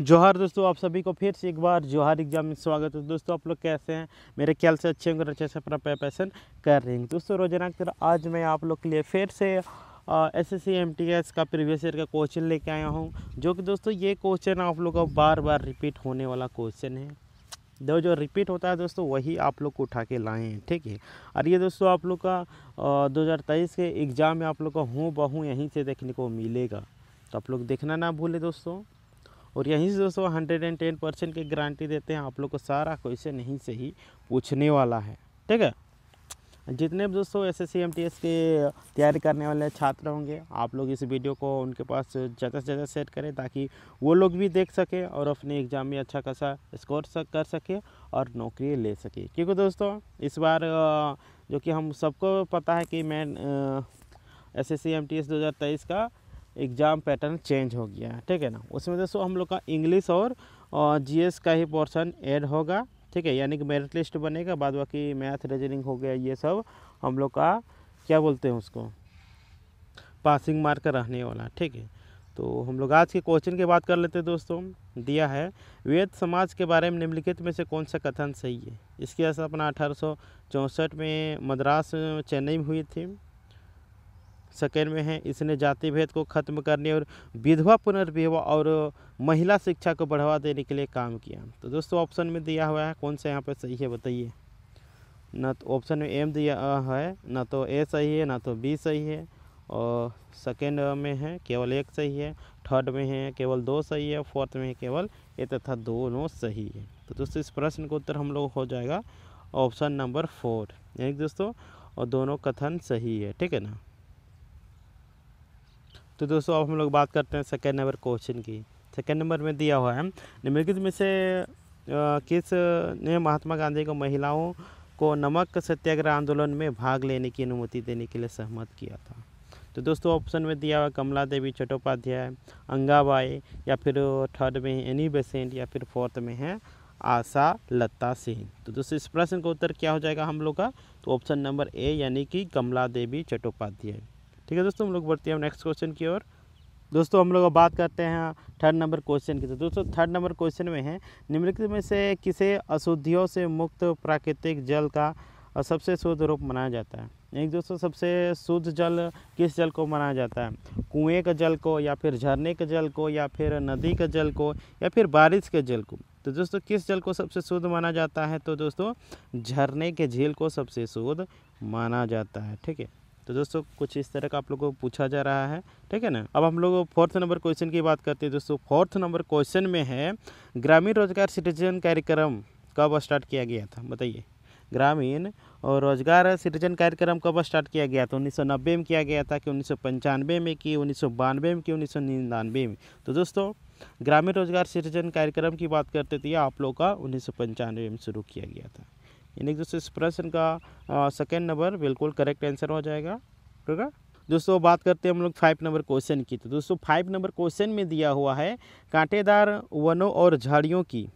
जोहार दोस्तों आप सभी को फिर से एक बार जोहार एग्जाम में स्वागत है दोस्तों आप लोग कैसे हैं मेरे ख्याल से अच्छे होंगे अच्छे से अपना प्रिपरेशन कर रहे हैं दोस्तों रोजाना की तरह आज मैं आप लोग के लिए फिर से S S C M T S का प्रीवियस ईयर का क्वेश्चन लेके आया हूँ जो कि दोस्तों ये क्वेश्चन आप लोग का बार बार रिपीट होने वाला क्वेश्चन है जो जो रिपीट होता है दोस्तों वही आप लोग को उठा के लाए हैं ठीक है और ये दोस्तों आप लोग का दो हज़ार तेईस के एग्ज़ाम में आप लोग का हूँ बहू यहीं से देखने को मिलेगा तो आप लोग देखना ना भूलें दोस्तों और यहीं से दोस्तों हंड्रेड एंड टेन परसेंट की गारंटी देते हैं आप लोग को सारा क्वेश्चन यहीं से ही पूछने वाला है ठीक है जितने भी दोस्तों एस एस के तैयारी करने वाले छात्र होंगे आप लोग इस वीडियो को उनके पास ज़्यादा से ज़्यादा सेट करें ताकि वो लोग भी देख सकें और अपने एग्ज़ाम में अच्छा खासा स्कोर कर सके और नौकरी ले सके क्योंकि दोस्तों इस बार जो कि हम सबको पता है कि मैं S S C M T S दो हज़ार तेईस का एग्ज़ाम पैटर्न चेंज हो गया है ठीक है ना उसमें दोस्तों हम लोग का इंग्लिश और जीएस का ही पोर्शन ऐड होगा ठीक है यानी कि मेरिट लिस्ट बनेगा बाद बाकी मैथ रीजनिंग हो गया ये सब हम लोग का क्या बोलते हैं उसको पासिंग मार्क रहने वाला ठीक है तो हम लोग आज के क्वेश्चन की बात कर लेते हैं दोस्तों दिया है वेद समाज के बारे में निम्नलिखित में से कौन सा कथन सही है इसकी स्थापना अठारह में मद्रास चेन्नई में हुई थी सेकेंड में है इसने जाति भेद को खत्म करने और विधवा पुनर्विवाह और महिला शिक्षा को बढ़ावा देने के लिए काम किया तो दोस्तों ऑप्शन में दिया हुआ है कौन सा यहाँ पर सही है बताइए ना तो ऑप्शन में एम दिया है ना तो ए सही है ना तो बी सही है और सेकेंड में है केवल एक सही है थर्ड में है केवल दो सही है फोर्थ में है केवल ए तथा दोनों सही है तो दोस्तों इस प्रश्न का उत्तर हम लोग हो जाएगा ऑप्शन नंबर फोर यानी दोस्तों और दोनों कथन सही है ठीक है ना तो दोस्तों अब हम लोग बात करते हैं सेकेंड नंबर क्वेश्चन की सेकेंड नंबर में दिया हुआ है निम्नलिखित में से किस ने महात्मा गांधी को महिलाओं को नमक सत्याग्रह आंदोलन में भाग लेने की अनुमति देने के लिए सहमत किया था तो दोस्तों ऑप्शन में दिया हुआ कमला देवी चट्टोपाध्याय अंगाबाई या फिर थर्ड में है एनी बेसेंट या फिर फोर्थ में है आशा लता सिंह तो दोस्तों इस प्रश्न का उत्तर क्या हो जाएगा हम लोग का तो ऑप्शन नंबर ए यानी कि कमला देवी चट्टोपाध्याय ठीक है दोस्तों हम लोग बढ़ते हैं नेक्स्ट क्वेश्चन की ओर दोस्तों हम लोग बात करते हैं थर्ड नंबर क्वेश्चन की तो दोस्तों थर्ड नंबर क्वेश्चन में है निम्नलिखित में से किसे अशुद्धियों से मुक्त प्राकृतिक जल का सबसे शुद्ध रूप मनाया जाता है एक दोस्तों सबसे शुद्ध जल किस जल को माना जाता है कुएं का जल को या फिर झरने के जल को या फिर नदी के जल को या फिर बारिश के जल को तो दोस्तों किस जल को सबसे शुद्ध माना जाता है तो दोस्तों झरने के झील को सबसे शुद्ध माना जाता है ठीक है तो दोस्तों कुछ इस तरह का आप लोगों को पूछा जा रहा है ठीक है ना अब हम लोग फोर्थ नंबर क्वेश्चन की बात करते हैं दोस्तों फोर्थ नंबर क्वेश्चन में है ग्रामीण रोजगार सिटीजन कार्यक्रम कब स्टार्ट किया गया था बताइए ग्रामीण और रोजगार सिटीजन कार्यक्रम कब स्टार्ट किया गया था उन्नीस में किया गया था कि उन्नीस में कि उन्नीस में कि उन्नीस में तो दोस्तों ग्रामीण रोजगार सृजन कार्यक्रम की बात करते थे तो आप लोग का उन्नीस में शुरू किया गया था यानी कि दोस्तों इस प्रश्न का सेकेंड नंबर बिल्कुल करेक्ट आंसर हो जाएगा ठीक है दोस्तों बात करते हैं हम लोग फाइव नंबर क्वेश्चन की तो दोस्तों फाइव नंबर क्वेश्चन में दिया हुआ है कांटेदार वनों और झाड़ियों की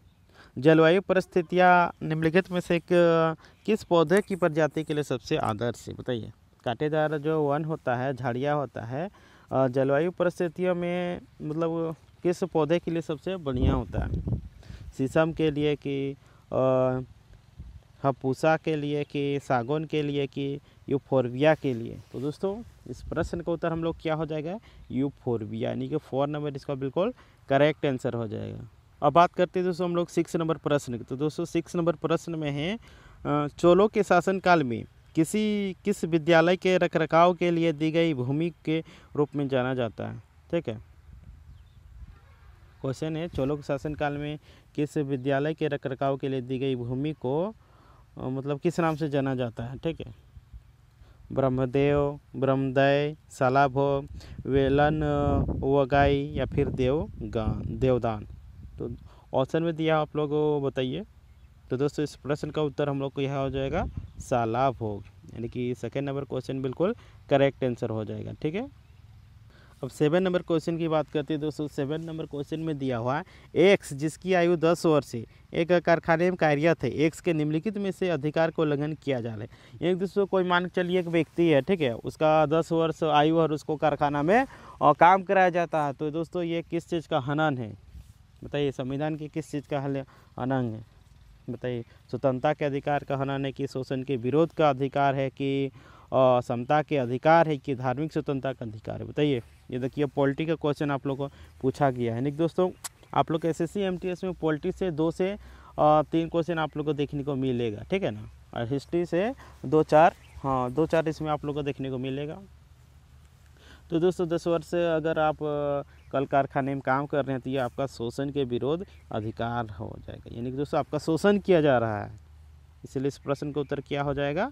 जलवायु परिस्थितियाँ निम्नलिखित में से एक किस पौधे की प्रजाति के लिए सबसे आदर्श है बताइए कांटेदार जो वन होता है झाड़िया होता है जलवायु परिस्थितियों में मतलब किस पौधे के लिए सबसे बढ़िया होता है शीशम के लिए कि हपूसा हाँ, के लिए कि सागौन के लिए कि यूफोरबिया के लिए तो दोस्तों इस प्रश्न का उत्तर हम लोग क्या हो जाएगा यूफोरबिया यानी कि फोर नंबर इसका बिल्कुल करेक्ट आंसर हो जाएगा अब बात करते हैं दोस्तों हम लोग सिक्स नंबर प्रश्न की तो दोस्तों सिक्स नंबर प्रश्न में है चोलों के शासनकाल में किसी किस विद्यालय के रखरखाव के लिए दी गई भूमि के रूप में जाना जाता है ठीक है क्वेश्चन है चोलों के शासनकाल में किस विद्यालय के रखरखाव के लिए दी गई भूमि को मतलब किस नाम से जाना जाता है ठीक है ब्रह्मदेव ब्रह्मदय सलाभ वेलन वगाई या फिर देवगान देवदान तो ऑप्शन में दिया आप लोग बताइए तो दोस्तों इस प्रश्न का उत्तर हम लोग को यह हो जाएगा सालाभ हो यानी कि सेकेंड नंबर क्वेश्चन बिल्कुल करेक्ट आंसर हो जाएगा ठीक है अब सेवन नंबर क्वेश्चन की बात करते हैं दोस्तों सेवन नंबर क्वेश्चन में दिया हुआ है एक्स जिसकी आयु दस वर्ष है एक कारखाने में कार्यरत है एक्स के निम्नलिखित में से अधिकार को उल्लंघन किया जा रहा है एक दूसरे कोई मान के चलिए एक व्यक्ति है ठीक है उसका दस वर्ष आयु और उसको कारखाना में और काम कराया जाता है तो दोस्तों ये किस चीज़ का हनन है बताइए संविधान की किस चीज़ का हनन है बताइए स्वतंत्रता के अधिकार का हनन है कि शोषण के विरोध का अधिकार है कि समता के अधिकार है कि धार्मिक स्वतंत्रता का अधिकार है बताइए ये देखिए पोल्ट्री का क्वेश्चन आप लोग को पूछा गया है नहीं दोस्तों आप लोग एस एस में पोल्ट्री से दो से तीन क्वेश्चन आप लोग को देखने को मिलेगा ठीक है ना और हिस्ट्री से दो चार हाँ दो चार इसमें आप लोग को देखने को मिलेगा तो दोस्तों दस वर्ष से अगर आप कल कारखाने में काम कर रहे हैं तो ये आपका शोषण के विरोध अधिकार हो जाएगा यानी कि दोस्तों आपका शोषण किया जा रहा है इसलिए इस प्रश्न का उत्तर क्या हो जाएगा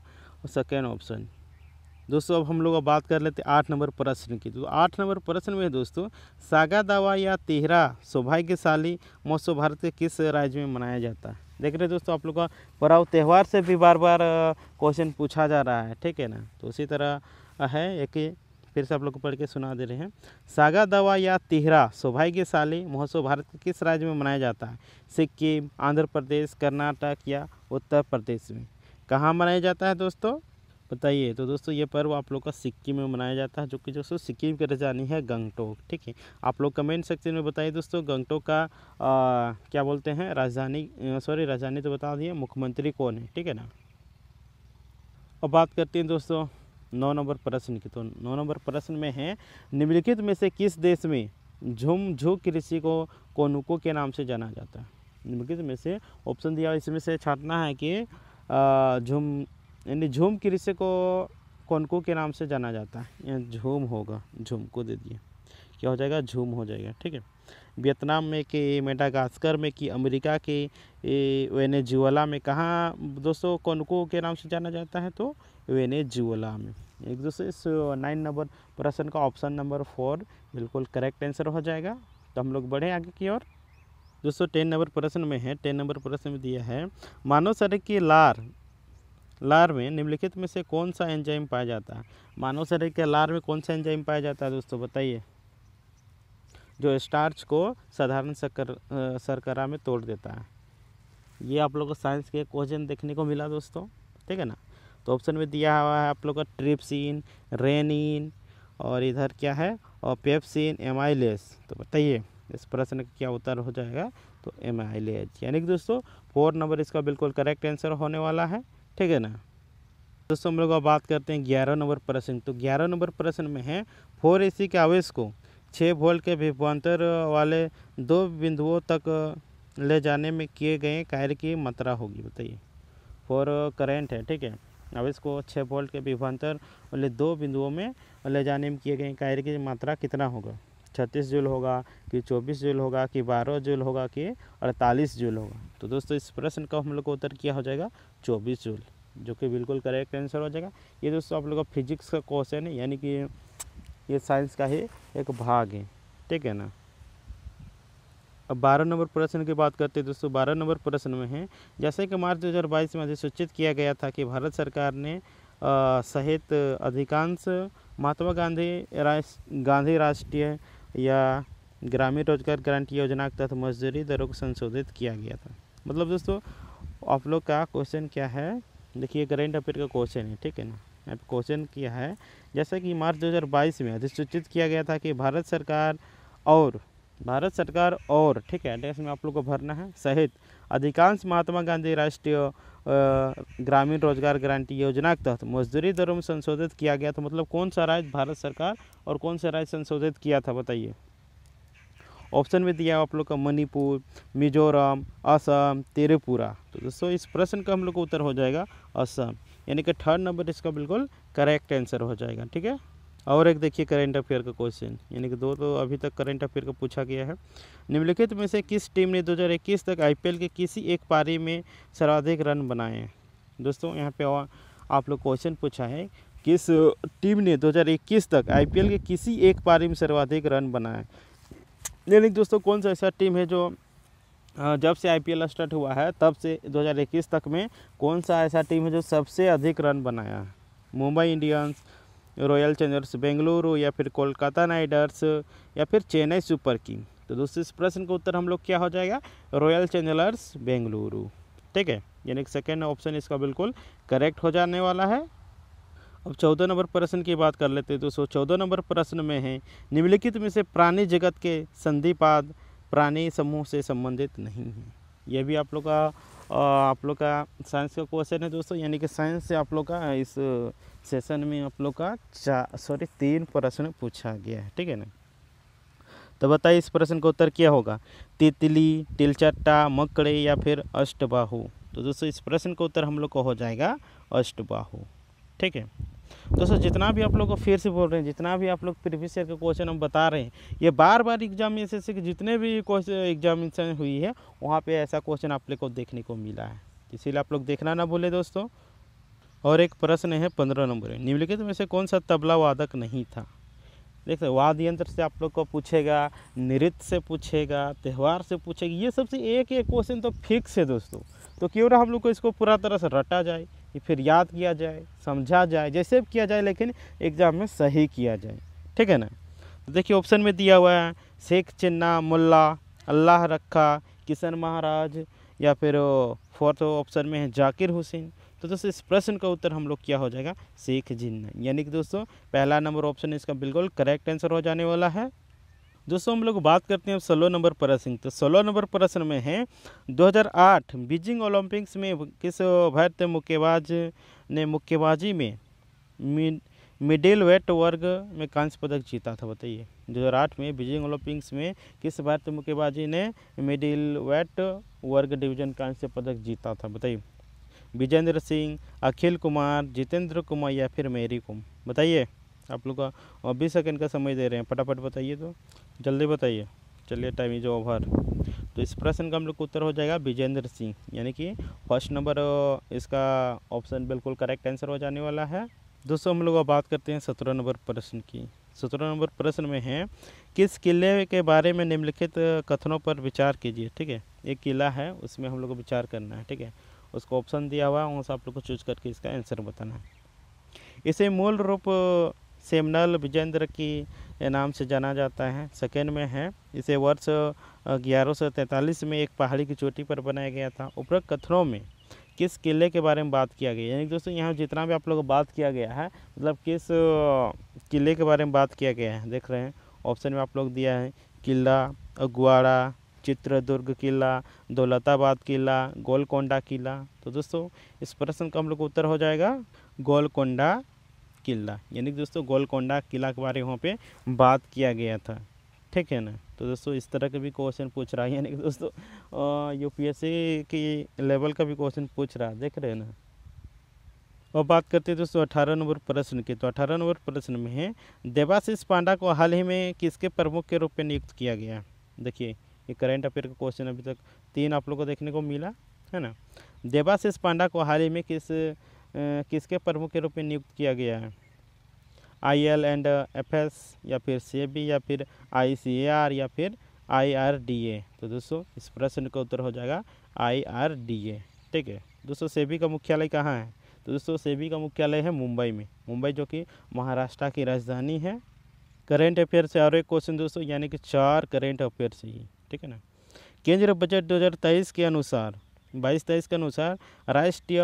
सेकेंड ऑप्शन दोस्तों अब हम लोग अब बात कर लेते हैं आठ नंबर प्रश्न की तो आठ नंबर प्रश्न में दोस्तों सागा दावा या तेहरा सौभाग्यशाली महोत्सव भारत के किस राज्य में मनाया जाता है देख रहे दोस्तों आप लोग का पर्व त्यौहार से भी बार बार क्वेश्चन पूछा जा रहा है ठीक है ना तो उसी तरह है एक फिर से आप लोग को पढ़ के सुना दे रहे हैं सागा दवा या तिहरा सौभाग्यशाली महोत्सव भारत के किस राज्य में मनाया जाता है सिक्किम आंध्र प्रदेश कर्नाटक या उत्तर प्रदेश में कहाँ मनाया जाता है दोस्तों बताइए तो दोस्तों ये पर्व आप लोग का सिक्किम में मनाया जाता है जो कि दोस्तों सिक्किम की राजधानी है गंगटोक ठीक है आप लोग कमेंट सेक्शन में बताइए दोस्तों गंगटोक का आ, क्या बोलते हैं राजधानी सॉरी राजधानी तो बता दिए मुख्यमंत्री कौन है ठीक है ना अब बात करते हैं दोस्तों नौ नंबर प्रश्न की तो नौ नंबर प्रश्न में है निम्नलिखित में से किस देश में झुमझु कृषि को कोनुको के नाम से जाना जाता है निम्नलिखित में से ऑप्शन दिया इसमें से छाटना है कि झुम यानी झूम के रिश्ते को कौनको के नाम से जाना जाता है यानी झूम होगा झूम को दे दिए क्या हो जाएगा झूम हो जाएगा ठीक है वियतनाम में कि मेडागास्कर में कि अमेरिका के वेनेजुअला में कहाँ दोस्तों कौनको के नाम से जाना जाता है तो वेनेजुअला में एक दोस्तों इस नाइन नंबर प्रश्न का ऑप्शन नंबर फोर बिल्कुल करेक्ट आंसर हो जाएगा तो हम लोग बढ़े आगे की ओर दोस्तों टेन नंबर प्रश्न में है टेन नंबर प्रश्न में दिया है मानव शरीर की लार लार में निम्नलिखित में से कौन सा एंजाइम पाया जाता है मानव शरीर के लार में कौन सा एंजाइम पाया जाता है दोस्तों बताइए जो स्टार्च को साधारण शक्कर शर्करा में तोड़ देता है ये आप लोग को साइंस के क्वेश्चन देखने को मिला दोस्तों ठीक है ना तो ऑप्शन में दिया हुआ है आप लोग का ट्रिप्सिन रेनिन और इधर क्या है और पेप्सिन एम तो बताइए इस प्रश्न का क्या उत्तर हो जाएगा तो एम यानी कि दोस्तों फोर नंबर इसका बिल्कुल करेक्ट आंसर होने वाला है ठीक है ना दोस्तों हम लोग अब बात करते हैं ग्यारह नंबर प्रश्न तो ग्यारह नंबर प्रश्न में है फोर एसी के आवेश को छः वोल्ट के विभवान्तर वाले दो बिंदुओं तक ले जाने में किए गए कार्य की मात्रा होगी बताइए फोर करंट है ठीक है अब इसको छः वोल्ट के विभवान्तर वाले दो बिंदुओं में ले जाने में किए गए कार्य की मात्रा कितना होगा छत्तीस जूल होगा कि चौबीस जूल होगा कि बारह जूल होगा कि अड़तालीस जूल होगा तो दोस्तों इस प्रश्न का हम लोग को उत्तर किया हो जाएगा चौबीस जूल जो कि बिल्कुल करेक्ट आंसर हो जाएगा ये दोस्तों आप लोग का फिजिक्स का क्वेश्चन है यानी कि ये साइंस का ही एक भाग है ठीक है ना अब बारह नंबर प्रश्न की बात करते हैं दोस्तों बारह नंबर प्रश्न में है जैसे कि मार्च बाईस में अधिसूचित किया गया था कि भारत सरकार ने सहित अधिकांश महात्मा गांधी राष्ट्र गांधी राष्ट्रीय या ग्रामीण रोजगार गारंटी योजना के तहत मजदूरी दरों को संशोधित किया गया था मतलब दोस्तों आप लोग का क्वेश्चन क्या है देखिए करेंट अफेयर का क्वेश्चन है ठीक है ना यहाँ पर क्वेश्चन किया है जैसा कि मार्च 2022 में अधिसूचित किया गया था कि भारत सरकार और भारत सरकार और ठीक है डेस्क में आप लोग को भरना है सहित अधिकांश महात्मा गांधी राष्ट्रीय ग्रामीण रोजगार गारंटी योजना के तहत मजदूरी दरों में संशोधित किया गया था मतलब कौन सा राज्य भारत सरकार और कौन सा राज्य संशोधित किया था बताइए ऑप्शन में दिया आप लोग का मणिपुर मिजोरम असम त्रिपुरा तो दोस्तों इस प्रश्न का हम लोग का उत्तर हो जाएगा असम यानी कि थर्ड नंबर इसका बिल्कुल करेक्ट आंसर हो जाएगा ठीक है और एक देखिए करंट अफेयर का क्वेश्चन यानी कि दो तो अभी तक करंट अफेयर का पूछा गया है निम्नलिखित में से किस टीम ने 2021 तक आईपीएल के किसी एक पारी में सर्वाधिक रन बनाए हैं दोस्तों यहाँ पे आप लोग क्वेश्चन पूछा है किस टीम ने 2021 तक आईपीएल के किसी एक पारी में सर्वाधिक रन बनाए यानी दोस्तों कौन सा ऐसा टीम है जो जब से आई स्टार्ट हुआ है तब से दो तक में कौन सा ऐसा टीम है जो सबसे अधिक रन बनाया Mumbai Indians Royal Challengers Bengaluru या फिर कोलकाता नाइडर्स या फिर चेन्नई सुपर किंग तो दोस्तों इस प्रश्न का उत्तर हम लोग क्या हो जाएगा रॉयल चैलेंजर्स बेंगलुरु ठीक है यानी कि सेकेंड ऑप्शन इसका बिल्कुल करेक्ट हो जाने वाला है अब चौदह नंबर प्रश्न की बात कर लेते हैं दोस्तों चौदह नंबर प्रश्न में है निम्नलिखित में से प्राणी जगत के संधिपाद प्राणी समूह से संबंधित नहीं है ये भी आप लोग का आप लोग का साइंस का क्वेश्चन है दोस्तों यानी कि साइंस से आप लोग का इस सेशन में आप लोग का चार सॉरी तीन प्रश्न पूछा गया है ठीक है ना तो बताइए इस प्रश्न का उत्तर क्या होगा तितली तिलचट्टा मकड़े या फिर अष्टबाहु तो दोस्तों इस प्रश्न का उत्तर हम लोग को हो जाएगा अष्टबाहु ठीक है तो सर जितना भी आप लोग को फिर से बोल रहे हैं जितना भी आप लोग प्रीवियस ईयर के क्वेश्चन हम बता रहे हैं ये बार बार एग्जाम से कि जितने भी एग्जामिनेशन हुई है वहाँ पे ऐसा क्वेश्चन आप लोग को देखने को मिला है इसीलिए आप लोग देखना ना भूले दोस्तों और एक प्रश्न है पंद्रह नंबर निम्नलिखित में से कौन सा तबला वादक नहीं था देखते वाद्य यंत्र से आप लोग को पूछेगा नृत्य से पूछेगा त्यौहार से पूछेगा ये सबसे एक एक क्वेश्चन तो फिक्स है दोस्तों तो क्यों ना हम लोग को इसको पूरा तरह से रटा जाए कि फिर याद किया जाए समझा जाए जैसे भी किया जाए लेकिन एग्ज़ाम में सही किया जाए ठीक है ना तो देखिए ऑप्शन में दिया हुआ है शेख चिन्ना मुल्ला अल्लाह रखा किशन महाराज या फिर फोर्थ ऑप्शन में है जाकिर हुसैन तो दोस्तों इस प्रश्न का उत्तर हम लोग क्या हो जाएगा शेख जिन्ना यानी कि दोस्तों पहला नंबर ऑप्शन इसका बिल्कुल करेक्ट आंसर हो जाने वाला है दोस्तों हम लोग बात करते हैं अब सोलह नंबर प्रश्न तो सोलह नंबर प्रश्न में है 2008 बीजिंग ओलंपिक्स में किस भारतीय मुक्केबाज ने मुक्केबाजी में मिडिल वेट वर्ग में कांस्य पदक जीता था बताइए 2008 में बीजिंग ओलंपिक्स में किस भारतीय मुक्केबाजी ने मिडिल वेट वर्ग डिवीजन कांस्य पदक जीता था बताइए विजेंद्र सिंह अखिल कुमार जितेंद्र कुमार या फिर मेरी कुम बताइए आप लोग का बीस सेकेंड का समय दे रहे हैं फटाफट बताइए तो जल्दी बताइए चलिए टाइम इज ओवर तो इस प्रश्न का हम लोग का उत्तर हो जाएगा विजेंद्र सिंह यानी कि फर्स्ट नंबर इसका ऑप्शन बिल्कुल करेक्ट आंसर हो जाने वाला है दोस्तों हम लोग अब बात करते हैं सत्रह नंबर प्रश्न की सत्रह नंबर प्रश्न में है किस किले के बारे में निम्नलिखित कथनों पर विचार कीजिए ठीक है एक किला है उसमें हम लोग को विचार करना है ठीक है उसको ऑप्शन दिया हुआ है वहाँ से आप लोग को चूज करके इसका आंसर बताना है इसे मूल रूप सेमनल विजेंद्र की नाम से जाना जाता है सेकेंड में है इसे वर्ष ग्यारह में एक पहाड़ी की चोटी पर बनाया गया था उपरोक्त कथनों में किस किले के बारे में बात किया गया यानी दोस्तों यहाँ जितना भी आप लोगों को बात किया गया है मतलब किस किले के बारे में बात किया गया है देख रहे हैं ऑप्शन में आप लोग दिया है किला अगुआड़ा चित्रदुर्ग किला दौलताबाद किला गोलकोंडा किला तो दोस्तों इस प्रश्न का हम लोग उत्तर हो जाएगा गोलकोंडा किला यानी कि दोस्तों गोलकोंडा किला के बारे में वहाँ पे बात किया गया था ठीक है ना तो दोस्तों इस तरह के भी क्वेश्चन पूछ रहा है यानी कि दोस्तों यूपीएससी की लेवल का भी क्वेश्चन पूछ रहा है देख रहे हैं ना और बात करते हैं दोस्तों अठारह नंबर प्रश्न की तो अठारह नंबर प्रश्न में है देवाशीष पांडा को हाल ही में किसके प्रमुख के रूप में नियुक्त किया गया देखिए ये करंट अफेयर का क्वेश्चन अभी तक तीन आप लोग को देखने को मिला है ना देवाशीष पांडा को हाल ही में किस किसके प्रमुख के रूप में नियुक्त किया गया है I L and F S या फिर सी या फिर आई सी ए आर या फिर आई आर डी ए तो दोस्तों इस प्रश्न का उत्तर हो जाएगा आई आर डी ए ठीक है दोस्तों सेबी का मुख्यालय कहाँ है तो दोस्तों सेबी का मुख्यालय है मुंबई में मुंबई जो कि महाराष्ट्र की राजधानी है करेंट अफेयर से और एक क्वेश्चन दोस्तों यानी कि चार करेंट अफेयर से ही ठीक है ना केंद्रीय बजट 2023 के अनुसार बाईस तेईस के अनुसार राष्ट्रीय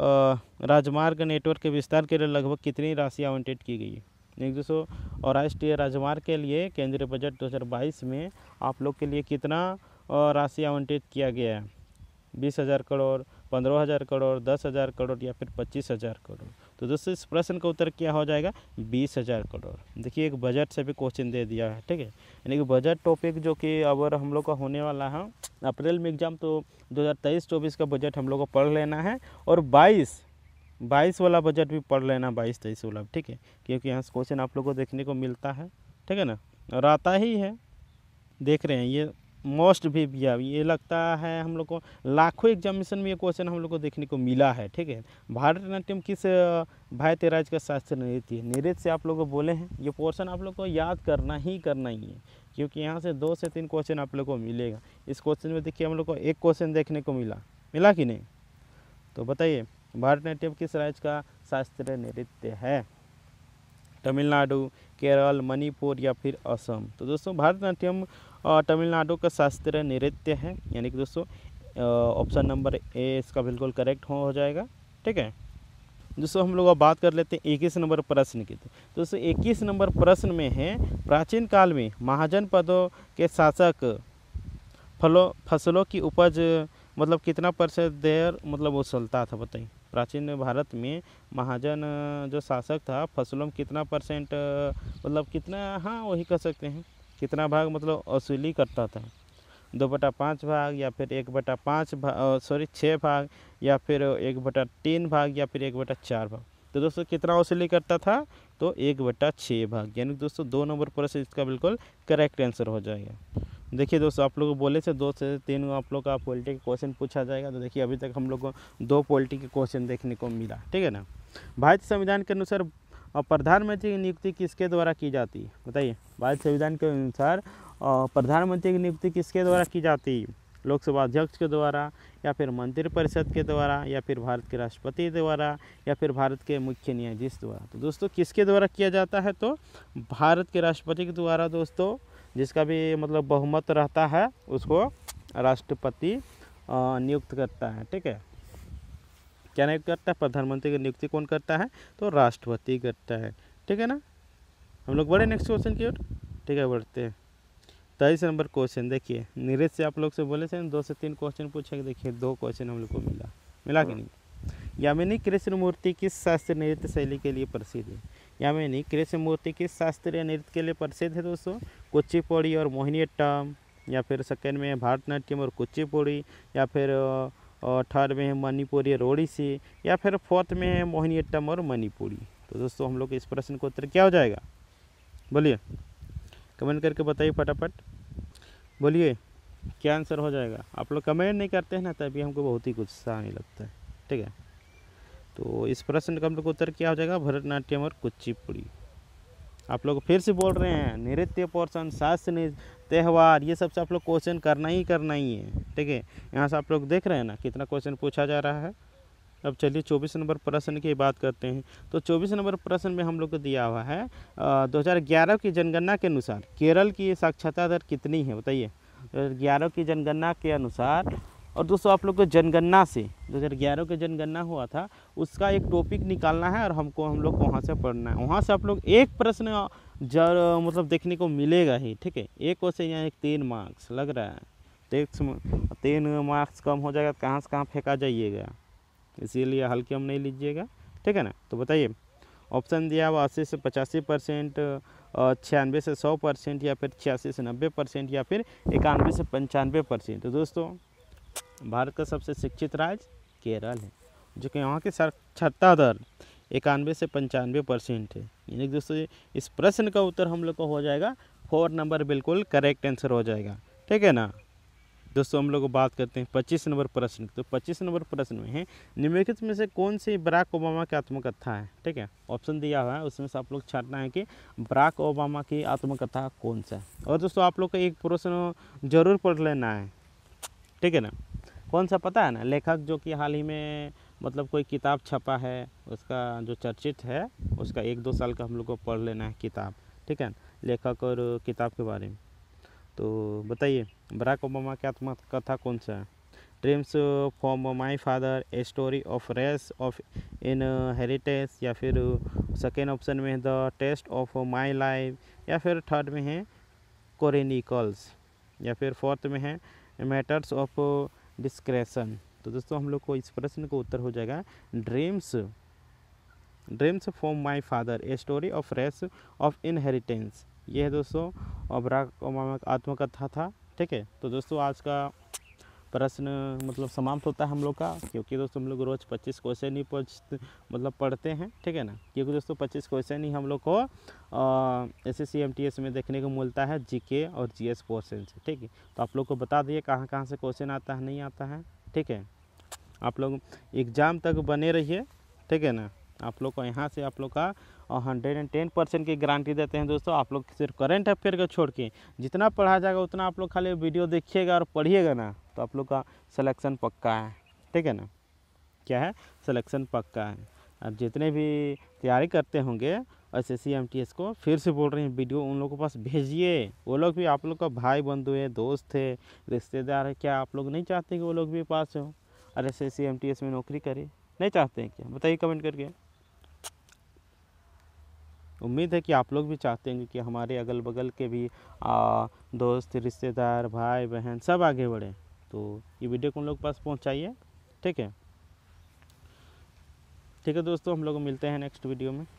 राजमार्ग नेटवर्क के विस्तार के लिए लगभग कितनी राशि आवंटित की गई है एक सौ और राष्ट्रीय राजमार्ग के लिए केंद्रीय बजट 2022 में आप लोग के लिए कितना राशि आवंटित किया गया है बीस हज़ार करोड़ पंद्रह हज़ार करोड़ दस हज़ार करोड़ या फिर पच्चीस हज़ार करोड़ तो दोस्तों इस प्रश्न का उत्तर क्या हो जाएगा बीस हज़ार करोड़ देखिए एक बजट से भी क्वेश्चन दे दिया है ठीक है यानी कि बजट टॉपिक जो कि अगर हम लोग का होने वाला है अप्रैल में एग्ज़ाम तो 2023-24 का बजट हम लोग को पढ़ लेना है और 22 22 वाला बजट भी पढ़ लेना बाईस तेईस वाला ठीक है क्योंकि यहाँ से क्वेश्चन आप लोग को देखने को मिलता है ठीक है ना और आता ही है देख रहे हैं ये मोस्ट भी किया ये लगता है हम लोग को लाखों एग्जामिनेशन में ये क्वेश्चन हम लोग को देखने को मिला है ठीक है भारतनाट्यम किस भारतीय राज्य का शास्त्र नृत्य है नृत्य से आप लोग को बोले हैं ये पोर्शन आप लोग को याद करना ही करना ही है क्योंकि यहाँ से दो से तीन क्वेश्चन आप लोग को मिलेगा इस क्वेश्चन में देखिए हम लोग को एक क्वेश्चन देखने को मिला मिला कि नहीं तो बताइए भारतनाट्यम किस राज्य का शास्त्रीय नृत्य है तमिलनाडु केरल मणिपुर या फिर असम तो दोस्तों भारतनाट्यम तमिलनाडु का शास्त्रीय नृत्य है यानी कि दोस्तों ऑप्शन नंबर ए इसका बिल्कुल करेक्ट हो जाएगा ठीक है दोस्तों हम लोग अब बात कर लेते हैं इक्कीस नंबर प्रश्न की दोस्तों इक्कीस नंबर प्रश्न में है प्राचीन काल में महाजन पदों के शासक फलों फसलों की उपज मतलब कितना परसेंट देर मतलब वो चलता था बताइए प्राचीन भारत में महाजन जो शासक था फसलों में कितना परसेंट मतलब कितना हाँ वही कह सकते हैं कितना भाग मतलब वसूली करता था दो बटा पाँच भाग या फिर एक बटा पाँच भाग सॉरी छः भाग या फिर एक बटा तीन भाग या फिर एक बटा चार भाग तो दोस्तों कितना वसूली करता था तो एक बटा छः भाग यानी दोस्तों दो नंबर पर से इसका बिल्कुल करेक्ट आंसर हो जाएगा देखिए दोस्तों आप लोग बोले थे दो से तीन आप लोग का पोल्ट्री का क्वेश्चन पूछा जाएगा तो देखिए अभी तक हम लोग को दो पोल्ट्री के क्वेश्चन देखने को मिला ठीक है ना भारतीय संविधान के अनुसार और प्रधानमंत्री की नियुक्ति किसके द्वारा की जाती है बताइए भारत संविधान के अनुसार प्रधानमंत्री की नियुक्ति किसके द्वारा की जाती है लोकसभा अध्यक्ष के द्वारा या फिर मंत्रिपरिषद के द्वारा या फिर भारत के राष्ट्रपति द्वारा या फिर भारत के मुख्य न्यायाधीश द्वारा तो दोस्तों किसके द्वारा किया जाता है तो भारत के राष्ट्रपति के द्वारा दोस्तों जिसका भी मतलब बहुमत रहता है उसको राष्ट्रपति नियुक्त करता है ठीक है क्या नहीं करता है प्रधानमंत्री की नियुक्ति कौन करता है तो राष्ट्रपति करता है ठीक है ना हम लोग बड़े नेक्स्ट क्वेश्चन की ओर ठीक है बढ़ते हैं तेईस नंबर क्वेश्चन देखिए नीरज से आप लोग से बोले थे दो से तीन क्वेश्चन पूछे देखिए दो क्वेश्चन हम लोग को मिला मिला कि हाँ। नहीं यामिनी कृष्ण मूर्ति किस शास्त्रीय नृत्य शैली के लिए प्रसिद्ध है यामिनी कृष्ण मूर्ति किस शास्त्रीय नृत्य के लिए प्रसिद्ध है दोस्तों कुचिपुड़ी और मोहिनीअट्टम या फिर सेकेंड में भारतनाट्यम और कुचिपुड़ी या फिर और थर्ड में है मणिपुरी सी या फिर फोर्थ में है मोहिनीअट्टम और मणिपुरी तो दोस्तों हम लोग इस प्रश्न का उत्तर क्या हो जाएगा बोलिए कमेंट करके बताइए फटाफट बोलिए क्या आंसर हो जाएगा आप लोग कमेंट नहीं करते हैं ना तभी हमको बहुत ही गुस्सा आने लगता है ठीक है तो इस प्रश्न का हम लोग उत्तर क्या हो जाएगा भरतनाट्यम और कुचिपुड़ी आप लोग फिर से बोल रहे हैं नृत्य पोर्सन शास्त्र त्यौहार ये सब से आप लोग क्वेश्चन करना ही करना ही है ठीक है यहाँ से आप लोग देख रहे हैं ना कितना क्वेश्चन पूछा जा रहा है अब चलिए 24 नंबर प्रश्न की बात करते हैं तो 24 नंबर प्रश्न में हम लोग को दिया हुआ है आ, 2011 की जनगणना के अनुसार केरल की साक्षरता दर कितनी है बताइए 2011 की जनगणना के अनुसार और दोस्तों आप लोग को जनगणना से 2011 का जनगणना हुआ था उसका एक टॉपिक निकालना है और हमको हम लोग को वहाँ से पढ़ना है वहाँ से आप लोग एक प्रश्न जर मतलब देखने को मिलेगा ही ठीक है एक से यहाँ एक तीन मार्क्स लग रहा है टेक्स तीन मार्क्स कम हो जाएगा कहाँ से कहाँ फेंका जाइएगा इसीलिए हल्के हम नहीं लीजिएगा ठीक है ना तो बताइए ऑप्शन दिया हुआ अस्सी से पचासी परसेंट छियानवे से सौ परसेंट या फिर छियासी से नब्बे परसेंट या फिर इक्यानवे से पंचानवे परसेंट तो दोस्तों भारत का सबसे शिक्षित राज्य केरल है जो कि यहाँ की साक्षरता दर इक्यानवे से पंचानवे परसेंट है यानी दोस्तों इस प्रश्न का उत्तर हम लोग को हो जाएगा फोर नंबर बिल्कुल करेक्ट आंसर हो जाएगा ठीक है ना दोस्तों हम लोग बात करते हैं पच्चीस नंबर प्रश्न तो पच्चीस नंबर प्रश्न में है निम्नलिखित में से कौन सी बराक ओबामा की आत्मकथा है ठीक है ऑप्शन दिया हुआ है उसमें से आप लोग छाटना है कि बराक ओबामा की आत्मकथा कौन सा है और दोस्तों आप लोग का एक प्रश्न जरूर पढ़ लेना है ठीक है ना कौन सा पता है ना लेखक जो कि हाल ही में मतलब कोई किताब छपा है उसका जो चर्चित है उसका एक दो साल का हम लोग को पढ़ लेना है किताब ठीक है लेखक और किताब के बारे में तो बताइए बराक ओबामा की आत्मकथा कौन सा है dreams from my father a story of race of in heritage या फिर सेकेंड ऑप्शन में है the test of my life या फिर थर्ड में है कोरेनिकल्स या फिर फोर्थ में है मैटर्स ऑफ डिस्क्रेशन तो दोस्तों हम लोग को इस प्रश्न का उत्तर हो जाएगा dreams dreams for my father a story of race of inheritance ये है दोस्तों अबराक आत्मकथा था ठीक है तो दोस्तों आज का प्रश्न मतलब समाप्त होता है हम लोग का क्योंकि दोस्तों हम लोग रोज़ पच्चीस क्वेश्चन ही पढ़ मतलब पढ़ते हैं ठीक है ना क्योंकि दोस्तों पच्चीस क्वेश्चन ही हम लोग को एस एस सी में देखने को मिलता है जीके और जीएस एस से ठीक है तो आप लोग को बता दिए कहाँ कहाँ से क्वेश्चन आता है नहीं आता है ठीक है आप लोग एग्ज़ाम तक बने रहिए ठीक है ना आप लोग को यहाँ से आप लोग का हंड्रेड एंड टेन परसेंट की गारंटी देते हैं दोस्तों आप लोग सिर्फ करंट अफेयर को छोड़ के जितना पढ़ा जाएगा उतना आप लोग खाली वीडियो देखिएगा और पढ़िएगा ना तो आप लोग का सिलेक्शन पक्का है ठीक है ना क्या है सिलेक्शन पक्का है आप जितने भी तैयारी करते होंगे एस एस को फिर से बोल रहे हैं वीडियो उन लोगों के पास भेजिए वो लोग भी आप लोग का भाई बंधु है दोस्त है रिश्तेदार है क्या आप लोग नहीं चाहते कि वो लोग भी पास हो और एस एस में नौकरी करे नहीं चाहते हैं क्या बताइए कमेंट करके उम्मीद है कि आप लोग भी चाहते होंगे कि हमारे अगल बगल के भी आ, दोस्त रिश्तेदार भाई बहन सब आगे बढ़े तो ये वीडियो को उन लोग के पास पहुँचाइए ठीक है ठीक है दोस्तों हम लोग मिलते हैं नेक्स्ट वीडियो में